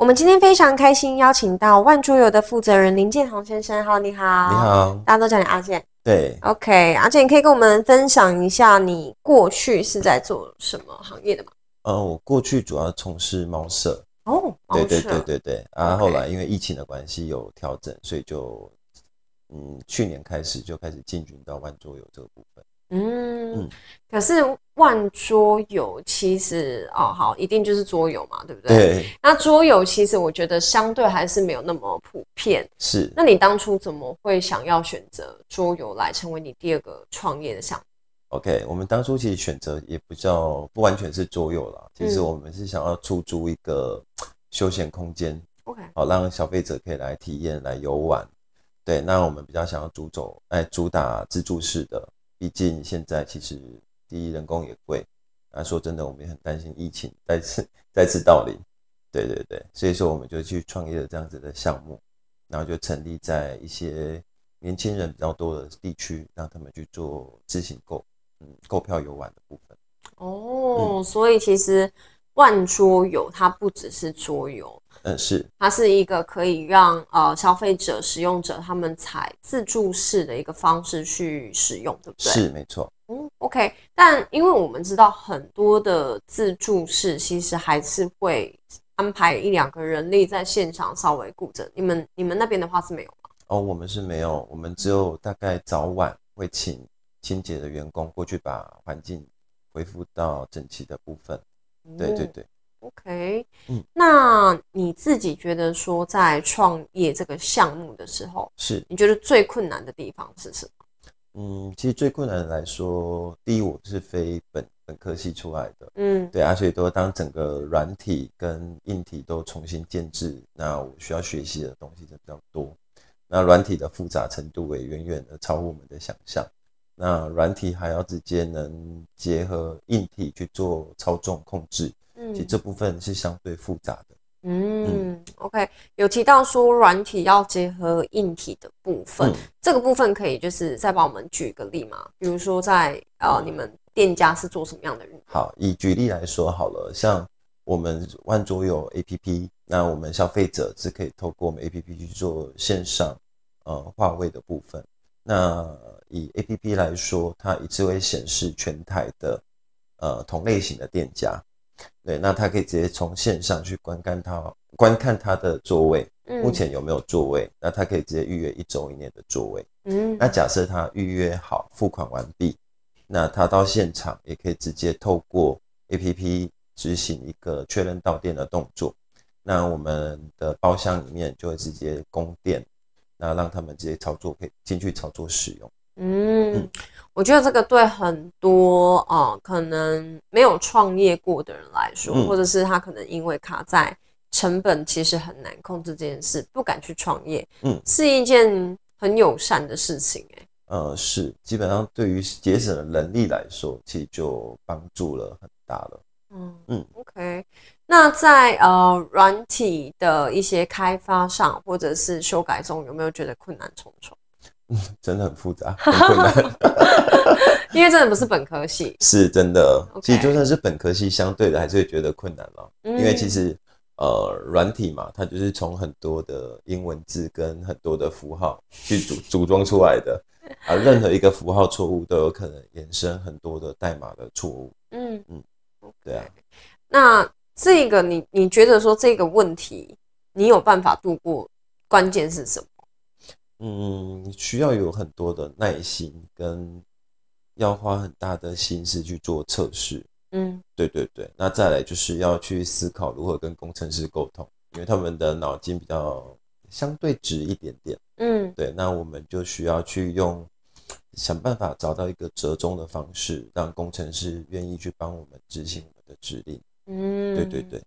我们今天非常开心，邀请到万桌游的负责人林建宏先生。Hello，你好，你好，大家都叫你阿健，对，OK。阿健，你可以跟我们分享一下你过去是在做什么行业的吗？嗯，我过去主要从事猫舍，哦，对对对对对。啊，后来因为疫情的关系有调整，所以就嗯，去年开始就开始进军到万桌游这个部分。嗯，可是。玩桌游其实哦好，一定就是桌游嘛，对不对？对。那桌游其实我觉得相对还是没有那么普遍。是。那你当初怎么会想要选择桌游来成为你第二个创业的项目？OK，我们当初其实选择也不叫不完全是桌游了，其实我们是想要出租一个休闲空间，OK，好让消费者可以来体验、来游玩。对。那我们比较想要主走哎主打自助式的，毕竟现在其实。第一，人工也贵。那说真的，我们也很担心疫情再次 再次到临。对对对，所以说我们就去创业了这样子的项目，然后就成立在一些年轻人比较多的地区，让他们去做自行购嗯、购票游玩的部分。哦，所以其实万桌游它不只是桌游。嗯，是它是一个可以让呃消费者、使用者他们采自助式的一个方式去使用，对不对？是，没错。嗯，OK。但因为我们知道很多的自助式其实还是会安排一两个人力在现场稍微顾着。你们、你们那边的话是没有吗？哦，我们是没有，我们只有大概早晚会请清洁的员工过去把环境恢复到整齐的部分。对对对。OK，嗯，那你自己觉得说在创业这个项目的时候，是你觉得最困难的地方是什么？嗯，其实最困难的来说，第一我是非本本科系出来的，嗯，对啊，所以都当整个软体跟硬体都重新建制，那我需要学习的东西就比较多。那软体的复杂程度也远远的超乎我们的想象。那软体还要直接能结合硬体去做操纵控制。嗯，其实这部分是相对复杂的。嗯，OK，有提到说软体要结合硬体的部分，这个部分可以就是再帮我们举个例嘛？比如说在呃，你们店家是做什么样的？好，以举例来说好了，像我们万卓有 APP，那我们消费者是可以透过我们 APP 去做线上呃话位的部分。那以 APP 来说，它以次会显示全台的呃同类型的店家。对，那他可以直接从线上去观看他观看他的座位，目前有没有座位？那他可以直接预约一周一内的座位。嗯，那假设他预约好，付款完毕，那他到现场也可以直接透过 A P P 执行一个确认到店的动作，那我们的包厢里面就会直接供电，那让他们直接操作，可以进去操作使用。嗯，我觉得这个对很多啊，可能没有创业过的人来说，或者是他可能因为卡在成本，其实很难控制这件事，不敢去创业。嗯，是一件很友善的事情，哎。呃，是，基本上对于节省能力来说，其实就帮助了很大了。嗯嗯，OK，那在呃软体的一些开发上，或者是修改中，有没有觉得困难重重？真的很复杂，很困难。因为真的不是本科系，是真的。其实就算是本科系，相对的还是会觉得困难了。因为其实呃，软体嘛，它就是从很多的英文字跟很多的符号去组组装出来的，而任何一个符号错误都有可能衍生很多的代码的错误。嗯嗯，对啊。那这个你你觉得说这个问题，你有办法度过？关键是什么？嗯，需要有很多的耐心，跟要花很大的心思去做测试。嗯，对对对。那再来就是要去思考如何跟工程师沟通，因为他们的脑筋比较相对直一点点。嗯，对。那我们就需要去用想办法找到一个折中的方式，让工程师愿意去帮我们执行我们的指令。嗯，对对对。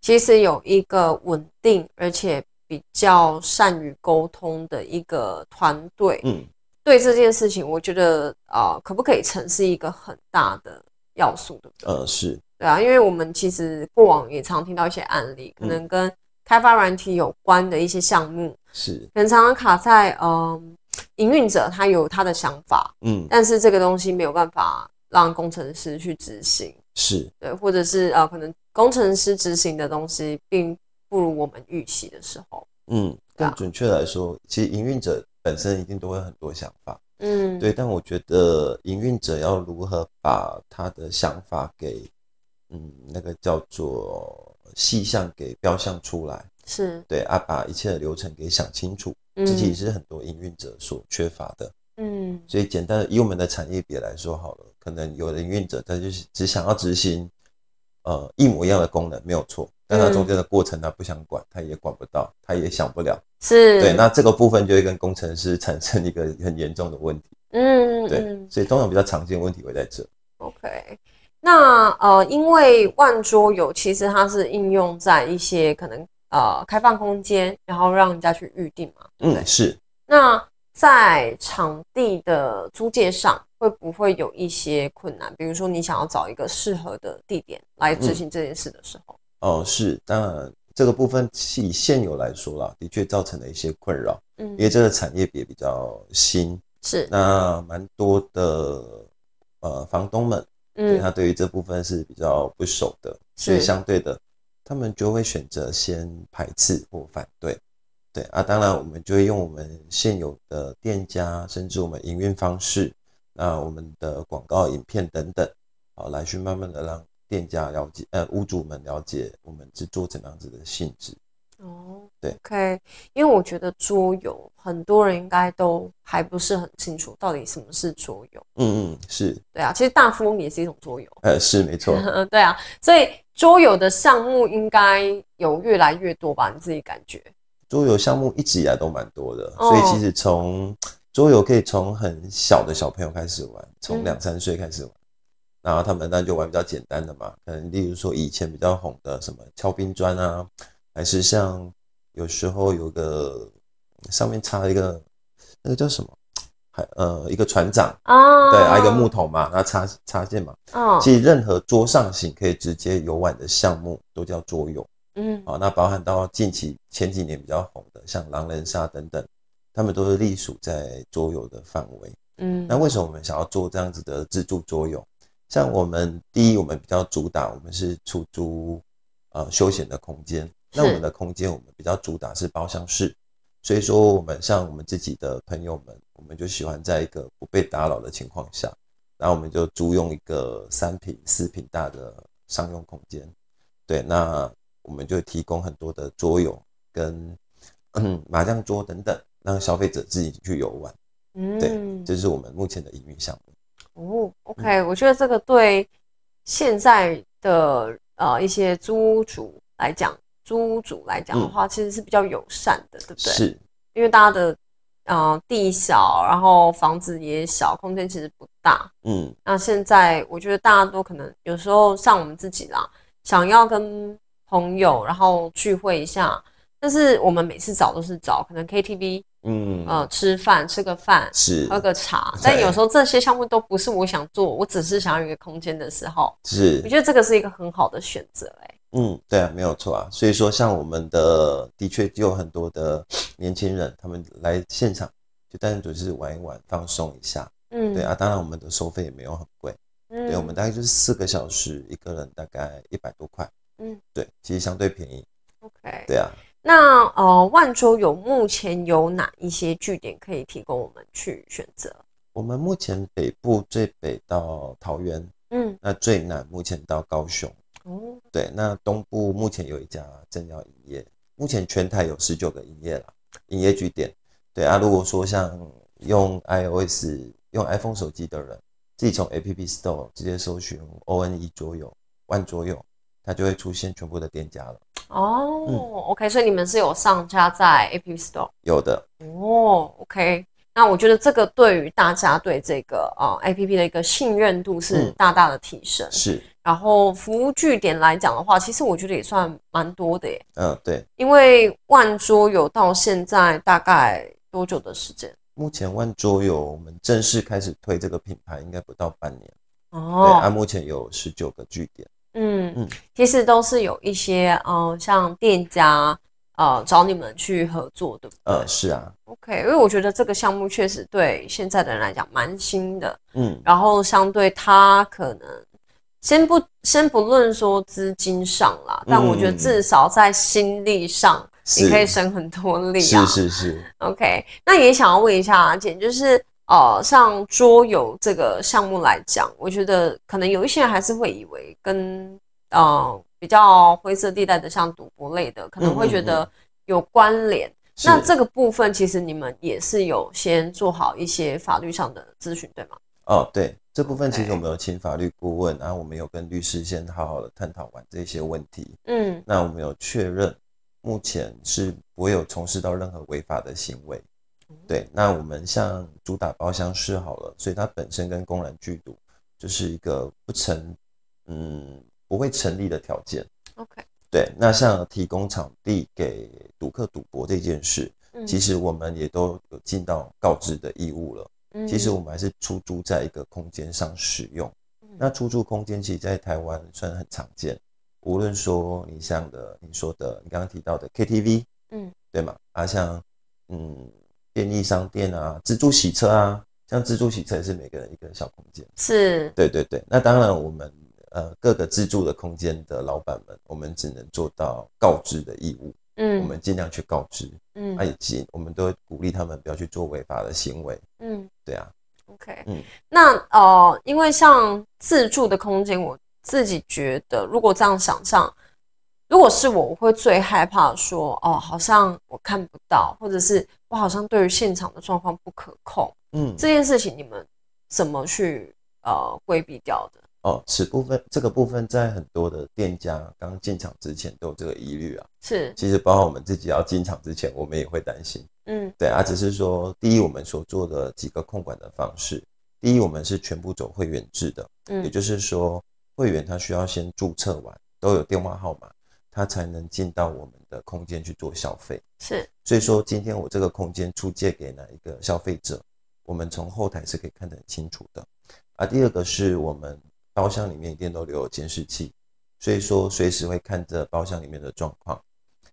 其实有一个稳定，而且。比较善于沟通的一个团队，嗯，对这件事情，我觉得啊，可不可以成是一个很大的要素，对不对？呃，是对啊，因为我们其实过往也常听到一些案例，可能跟开发软体有关的一些项目，是很常常卡在嗯，营运者他有他的想法，嗯，但是这个东西没有办法让工程师去执行，是，对，或者是啊，可能工程师执行的东西并。不如我们预期的时候，嗯，更准确来说，其实营运者本身一定都会很多想法，嗯，对。但我觉得营运者要如何把他的想法给，嗯，那个叫做细项给标向出来，是对啊，把一切的流程给想清楚，这其实是很多营运者所缺乏的，嗯。所以，简单的以我们的产业比来说好了，可能有的营运者他就是只想要执行，呃，一模一样的功能，没有错。但他中间的过程，他不想管，他也管不到，他也想不了，是对。那这个部分就会跟工程师产生一个很严重的问题。嗯，对。所以通常比较常见问题会在这。OK，那呃，因为万桌游其实它是应用在一些可能呃开放空间，然后让人家去预定嘛。嗯，是。那在场地的租借上，会不会有一些困难？比如说你想要找一个适合的地点来执行这件事的时候。哦，是，那这个部分以现有来说啦，的确造成了一些困扰。嗯，因为这个产业也比较新，是那蛮多的呃房东们，他对于这部分是比较不熟的，所以相对的，他们就会选择先排斥或反对。对啊，当然我们就会用我们现有的店家，甚至我们营运方式，那我们的广告影片等等，好来去慢慢的让。店家了解，呃，屋主们了解我们是做怎样子的性质哦。对，OK，因为我觉得桌游很多人应该都还不是很清楚到底什么是桌游。嗯嗯，是。对啊，其实大富翁也是一种桌游。呃，是没错。对啊，所以桌游的项目应该有越来越多吧？你自己感觉？桌游项目一直以来都蛮多的，所以其实从桌游可以从很小的小朋友开始玩，从两三岁开始玩。然后他们那就玩比较简单的嘛，可能例如说以前比较红的什么敲冰砖啊，还是像有时候有个上面插一个那个叫什么，还呃一个船长啊，对，还一个木桶嘛，然后插插件嘛。哦，其实任何桌上型可以直接游玩的项目都叫桌游。嗯，好，那包含到近期前几年比较红的，像狼人杀等等，他们都是隶属在桌游的范围。嗯，那为什么我们想要做这样子的自助桌游？像我们第一，我们比较主打，我们是出租，呃，休闲的空间。那我们的空间，我们比较主打是包厢式。所以说，我们像我们自己的朋友们，我们就喜欢在一个不被打扰的情况下，然后我们就租用一个三平四平大的商用空间。对，那我们就提供很多的桌游跟 麻将桌等等，让消费者自己去游玩。嗯，对，这是我们目前的营运项目。哦。OK，我觉得这个对现在的呃一些租主来讲，租主来讲的话，其实是比较友善的，对不对？是，因为大家的呃地小，然后房子也小，空间其实不大。嗯，那现在我觉得大家都可能有时候像我们自己啦，想要跟朋友然后聚会一下，但是我们每次找都是找可能 KTV。嗯呃，吃饭吃个饭，是喝个茶，但有时候这些项目都不是我想做，我只是想要一个空间的时候，是，我觉得这个是一个很好的选择嘞。嗯，对啊，没有错啊。所以说，像我们的的确有很多的年轻人，他们来现场就单纯是玩一玩，放松一下。嗯，对啊，当然我们的收费也没有很贵，对，我们大概就是四个小时一个人大概一百多块，嗯，对，其实相对便宜。OK，对啊。那呃，万州有目前有哪一些据点可以提供我们去选择？我们目前北部最北到桃园，嗯，那最南目前到高雄，哦，对，那东部目前有一家正要营业，目前全台有十九个营业了，营业据点。对啊，如果说像用 iOS、用 iPhone 手机的人，自己从 App Store 直接搜寻 One 左右，万左右。它就会出现全部的店家了哦，OK，所以你们是有上架在 App Store 有的哦，OK，那我觉得这个对于大家对这个啊 APP 的一个信任度是大大的提升，是。然后服务据点来讲的话，其实我觉得也算蛮多的耶。嗯，对，因为万桌有到现在大概多久的时间？目前万桌有我们正式开始推这个品牌，应该不到半年。哦，对，啊，目前有十九个据点。嗯嗯，其实都是有一些，嗯，像店家，呃，找你们去合作，对不对？呃，是啊。OK，因为我觉得这个项目确实对现在的人来讲蛮新的。嗯。然后，相对他可能，先不先不论说资金上啦，但我觉得至少在心力上，你可以省很多力啊。是是是。OK，那也想要问一下阿姐，就是。呃，像桌游这个项目来讲，我觉得可能有一些人还是会以为跟呃比较灰色地带的，像赌博类的，可能会觉得有关联。那这个部分其实你们也是有先做好一些法律上的咨询，对吗？哦，对，这部分其实我们有请法律顾问，然后我们有跟律师先好好的探讨完这些问题。嗯，那我们有确认，目前是不会有从事到任何违法的行为。对，那我们像主打包厢式好了，所以它本身跟公然剧赌就是一个不成，嗯，不会成立的条件。OK。对，那像提供场地给赌客赌博这件事，其实我们也都有尽到告知的义务了。嗯，其实我们还是出租在一个空间上使用。那出租空间，其实在台湾算很常见，无论说你像的你说的你刚刚提到的 KTV，嗯，对吗？啊，像嗯。便利商店啊，自助洗车啊，像自助洗车是每个人一个小空间，是，对对对。那当然，我们呃各个自助的空间的老板们，我们只能做到告知的义务，嗯，我们尽量去告知，嗯，啊，以及我们都鼓励他们不要去做违法的行为，嗯，对啊，OK，嗯，那呃，因为像自助的空间，我自己觉得，如果这样想象。如果是我会最害怕说哦，好像我看不到，或者是。好像对于现场的状况不可控，嗯，这件事情你们怎么去呃规避掉的？哦，此部分这个部分在很多的店家刚进场之前都有这个疑虑啊，是。其实包括我们自己要进场之前，我们也会担心，嗯，对啊，只是说第一，我们所做的几个控管的方式，第一，我们是全部走会员制的，嗯，也就是说会员他需要先注册完，都有电话号码，他才能进到我们的空间去做消费。是，所以说今天我这个空间出借给哪一个消费者，我们从后台是可以看得很清楚的。啊，第二个是我们包厢里面一定都留有监视器，所以说随时会看着包厢里面的状况。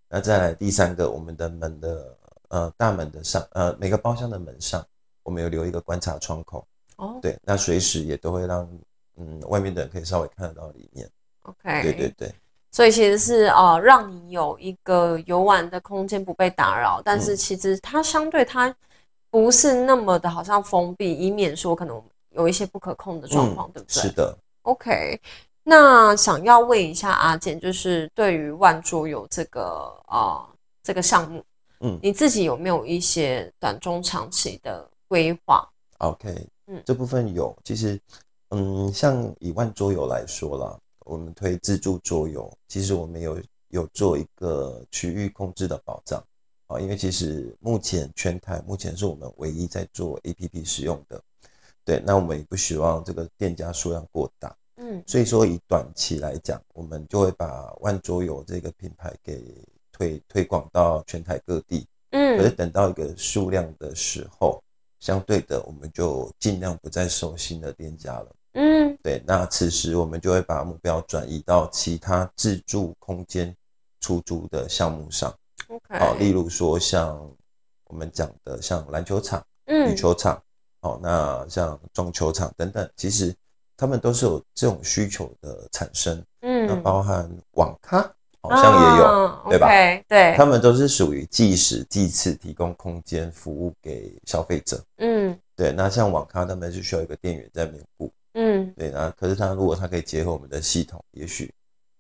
那再来第三个，我们的门的呃大门的上呃每个包厢的门上，我们有留一个观察窗口。哦，对，那随时也都会让嗯外面的人可以稍微看得到里面。OK，对对对。所以其实是啊，让你有一个游玩的空间不被打扰，但是其实它相对它不是那么的好像封闭，以免说可能有一些不可控的状况，对不对？是的。OK，那想要问一下阿健，就是对于万桌游这个啊这个项目，嗯，你自己有没有一些短中长期的规划？OK，嗯，这部分有，其实嗯，像以万桌游来说了。我们推自助桌游，其实我们有有做一个区域控制的保障啊，因为其实目前全台目前是我们唯一在做 APP 使用的，对，那我们也不希望这个店家数量过大，嗯，所以说以短期来讲，我们就会把万桌游这个品牌给推推广到全台各地，嗯，可是等到一个数量的时候，相对的我们就尽量不再收新的店家了。嗯，对，那此时我们就会把目标转移到其他自住空间出租的项目上。OK，好，例如说像我们讲的像篮球场、羽球场，哦，那像撞球场等等，其实他们都是有这种需求的产生。嗯，那包含网咖好像也有，对吧？对，他们都是属于即时即次提供空间服务给消费者。嗯，对，那像网咖他们是需要一个店员在维护。嗯，对啊，可是他如果他可以结合我们的系统，也许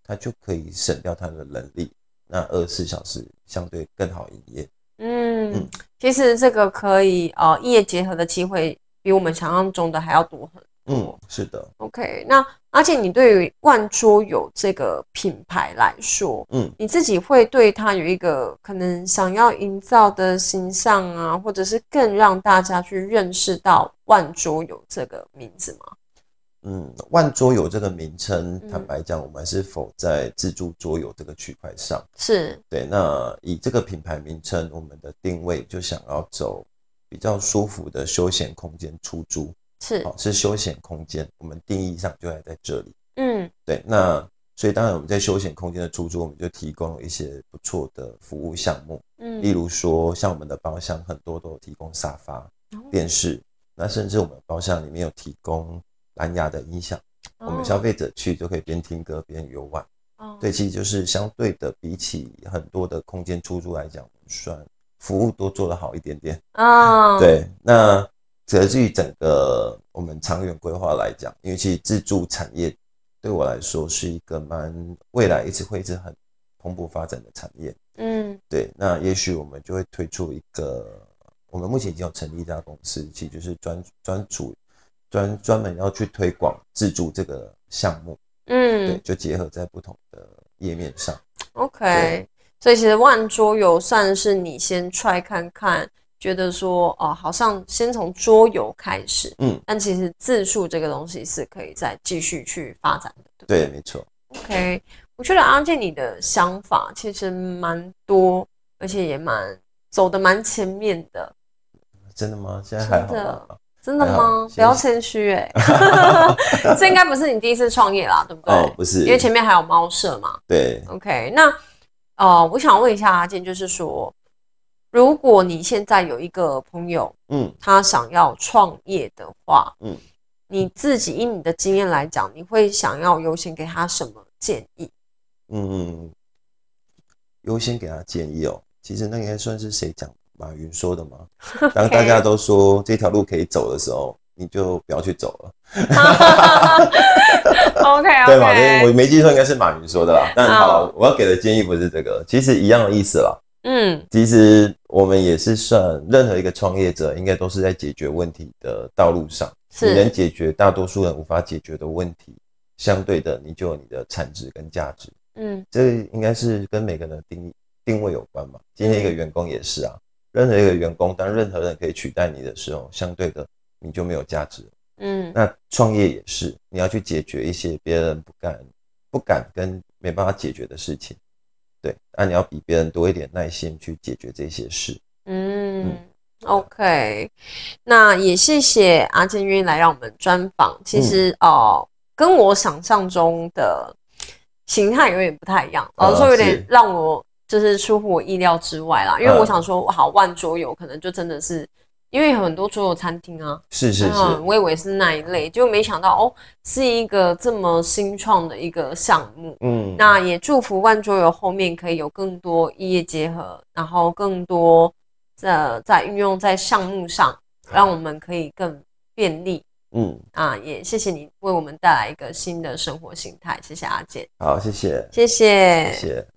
他就可以省掉他的人力，那二十四小时相对更好营业。嗯嗯，其实这个可以呃业结合的机会比我们想象中的还要多很多。嗯，是的。OK，那而且你对于万桌有这个品牌来说，嗯，你自己会对他有一个可能想要营造的形象啊，或者是更让大家去认识到万桌有这个名字吗？嗯，万桌游这个名称。坦白讲，我们是否在自助桌游这个区块上？是对。那以这个品牌名称，我们的定位就想要走比较舒服的休闲空间出租。是，是休闲空间，我们定义上就还在这里。嗯，对。那所以当然我们在休闲空间的出租，我们就提供一些不错的服务项目。嗯，例如说像我们的包厢很多都提供沙发、电视，那甚至我们包厢里面有提供。蓝牙的音响，我们消费者去就可以边听歌边游玩。哦，对，其实就是相对的，比起很多的空间出租来讲，算服务都做的好一点点。啊，对。那则至于整个我们长远规划来讲，因为其实自助产业对我来说是一个蛮未来一直会一直很蓬勃发展的产业。嗯，对。那也许我们就会推出一个，我们目前已经有成立一家公司，其实就是专专注。专专门要去推广自助这个项目，嗯，对，就结合在不同的页面上。OK，所以其实万桌游算是你先踹看看，觉得说哦，好像先从桌游开始，嗯，但其实自助这个东西是可以再继续去发展的。对，没错。OK，我觉得阿健你的想法其实蛮多，而且也蛮走的蛮前面的。真的吗？现在还好真的吗？不要谦虚哎，这应该不是你第一次创业啦，对不对？哦，不是，因为前面还有猫舍嘛。对。OK，那呃，我想问一下阿健，就是说，如果你现在有一个朋友，嗯，他想要创业的话，嗯，你自己以你的经验来讲，你会想要优先给他什么建议？嗯嗯，优先给他建议哦。其实那应该算是谁讲？马云说的吗？当大家都说这条路可以走的时候，你就不要去走了。OK，对，嘛？我没记错，应该是马云说的。啦。但好，我要给的建议不是这个，其实一样的意思啦。嗯，其实我们也是算任何一个创业者，应该都是在解决问题的道路上。是，你能解决大多数人无法解决的问题，相对的，你就有你的产值跟价值。嗯，这应该是跟每个人定义定位有关嘛。今天一个员工也是啊。任何一个员工，当任何人可以取代你的时候，相对的你就没有价值。嗯，那创业也是，你要去解决一些别人不敢、不敢跟没办法解决的事情，对。那你要比别人多一点耐心去解决这些事。嗯，OK。那也谢谢阿金，愿意来让我们专访。其实哦，跟我想象中的形态有点不太一样，老实说，有点让我。就是出乎我意料之外啦，因为我想说，好万桌游可能就真的是，因为很多桌游餐厅啊，是是是，我以为是那一类，就没想到哦，是一个这么新创的一个项目。嗯，那也祝福万桌游后面可以有更多业业结合，然后更多的在运用在项目上，让我们可以更便利。嗯，啊，也谢谢你为我们带来一个新的生活形态，谢谢阿健。好，谢谢，谢谢，谢谢。